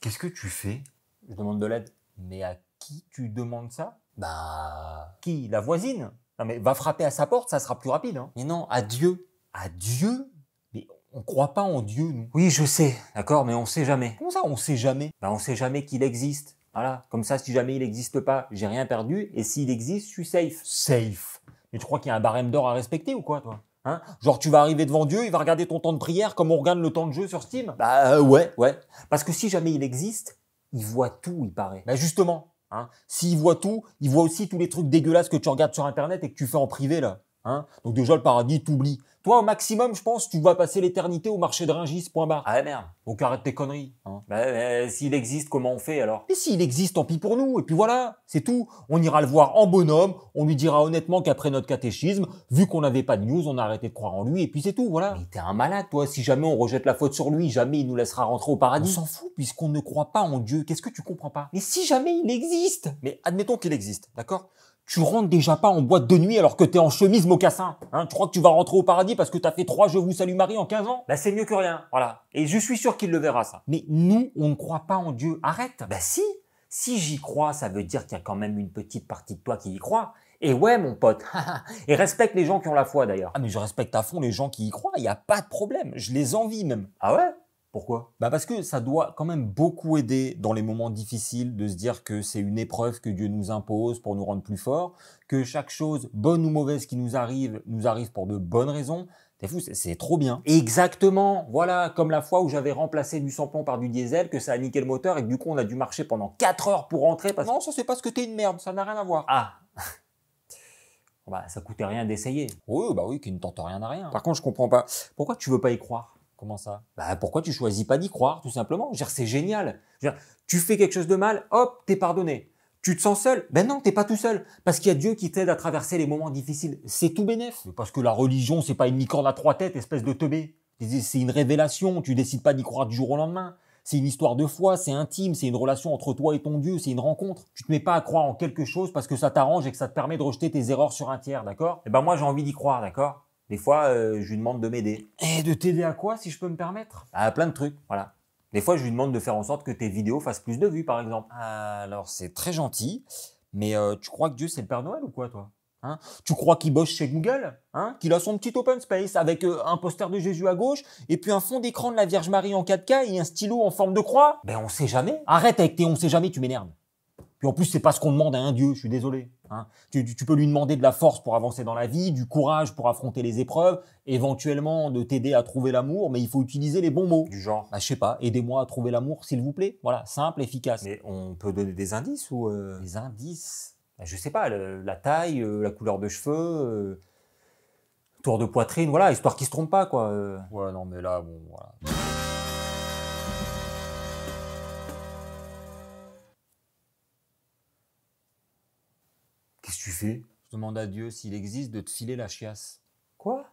Qu'est-ce que tu fais Je demande de l'aide. Mais à qui tu demandes ça Bah. Qui La voisine Non mais va frapper à sa porte, ça sera plus rapide. Hein. Mais non, à Dieu. À Dieu Mais on croit pas en Dieu, nous. Oui, je sais, d'accord, mais on sait jamais. Comment ça, on sait jamais Bah, on sait jamais qu'il existe. Voilà, comme ça, si jamais il n'existe pas, j'ai rien perdu, et s'il existe, je suis safe. Safe mais tu crois qu'il y a un barème d'or à respecter ou quoi, toi Hein Genre tu vas arriver devant Dieu, il va regarder ton temps de prière comme on regarde le temps de jeu sur Steam Bah euh, ouais, ouais. Parce que si jamais il existe, il voit tout, il paraît. Bah justement, hein, s'il voit tout, il voit aussi tous les trucs dégueulasses que tu regardes sur Internet et que tu fais en privé là. Hein Donc déjà le paradis t'oublie. Toi, au maximum, je pense, tu vas passer l'éternité au marché de Ringis, point barre. Ah merde. Donc arrête tes conneries. Hein. Bah, bah, s'il existe, comment on fait alors Et s'il existe, tant pis pour nous. Et puis voilà, c'est tout. On ira le voir en bonhomme. On lui dira honnêtement qu'après notre catéchisme, vu qu'on n'avait pas de news, on a arrêté de croire en lui. Et puis c'est tout, voilà. Mais t'es un malade, toi. Si jamais on rejette la faute sur lui, jamais il nous laissera rentrer au paradis. On s'en fout, puisqu'on ne croit pas en Dieu. Qu'est-ce que tu comprends pas Mais si jamais il existe Mais admettons qu'il existe, d'accord tu rentres déjà pas en boîte de nuit alors que t'es en chemise mocassin. Hein, tu crois que tu vas rentrer au paradis parce que t'as fait trois Je vous salue Marie en 15 ans Bah c'est mieux que rien, voilà. Et je suis sûr qu'il le verra ça. Mais nous, on ne croit pas en Dieu. Arrête Bah si Si j'y crois, ça veut dire qu'il y a quand même une petite partie de toi qui y croit. Et ouais, mon pote. et respecte les gens qui ont la foi d'ailleurs. Ah mais je respecte à fond les gens qui y croient, il n'y a pas de problème. Je les envie même. Ah ouais pourquoi bah, Parce que ça doit quand même beaucoup aider dans les moments difficiles de se dire que c'est une épreuve que Dieu nous impose pour nous rendre plus forts, que chaque chose, bonne ou mauvaise qui nous arrive, nous arrive pour de bonnes raisons. T'es fou, c'est trop bien. Exactement, voilà, comme la fois où j'avais remplacé du samplon par du diesel, que ça a niqué le moteur et que du coup on a dû marcher pendant 4 heures pour rentrer parce que... Non, ça c'est parce que t'es une merde, ça n'a rien à voir. Ah Bah ça coûtait rien d'essayer. Oui, bah oui, qui ne tente rien à rien. Par contre, je comprends pas. Pourquoi tu veux pas y croire Comment ça Bah pourquoi tu choisis pas d'y croire, tout simplement C'est génial. tu fais quelque chose de mal, hop, t'es pardonné. Tu te sens seul Ben non, t'es pas tout seul, parce qu'il y a Dieu qui t'aide à traverser les moments difficiles. C'est tout bénef. Parce que la religion, c'est pas une licorne à trois têtes, espèce de teubé. C'est une révélation, tu décides pas d'y croire du jour au lendemain. C'est une histoire de foi, c'est intime, c'est une relation entre toi et ton Dieu, c'est une rencontre. Tu ne te mets pas à croire en quelque chose parce que ça t'arrange et que ça te permet de rejeter tes erreurs sur un tiers, d'accord Eh ben moi j'ai envie d'y croire, d'accord des fois, euh, je lui demande de m'aider. Et de t'aider à quoi, si je peux me permettre À plein de trucs, voilà. Des fois, je lui demande de faire en sorte que tes vidéos fassent plus de vues, par exemple. Alors, c'est très gentil, mais euh, tu crois que Dieu, c'est le Père Noël ou quoi, toi hein tu crois qu'il bosse chez Google hein Qu'il a son petit open space avec euh, un poster de Jésus à gauche et puis un fond d'écran de la Vierge Marie en 4K et un stylo en forme de croix Ben on sait jamais. Arrête avec tes on sait jamais, tu m'énerves. Puis en plus, c'est pas ce qu'on demande à un dieu, je suis désolé. Hein. Tu, peux lui demander de la force pour avancer dans la vie, du courage pour affronter les épreuves, éventuellement de t'aider à trouver l'amour, mais il faut utiliser les bons mots. Du genre bah, Je sais pas, aidez-moi à trouver l'amour, s'il vous plaît. Voilà, simple, efficace. Mais on peut donner des indices ou. Euh, des indices bah, Je sais pas, la taille, euh, la couleur de cheveux. Euh, tour de poitrine, voilà, histoire qu'il se trompe pas, quoi. Ouais, non, mais là, bon, voilà. quest tu fais Je demande à Dieu s'il existe de te filer la chiasse. Quoi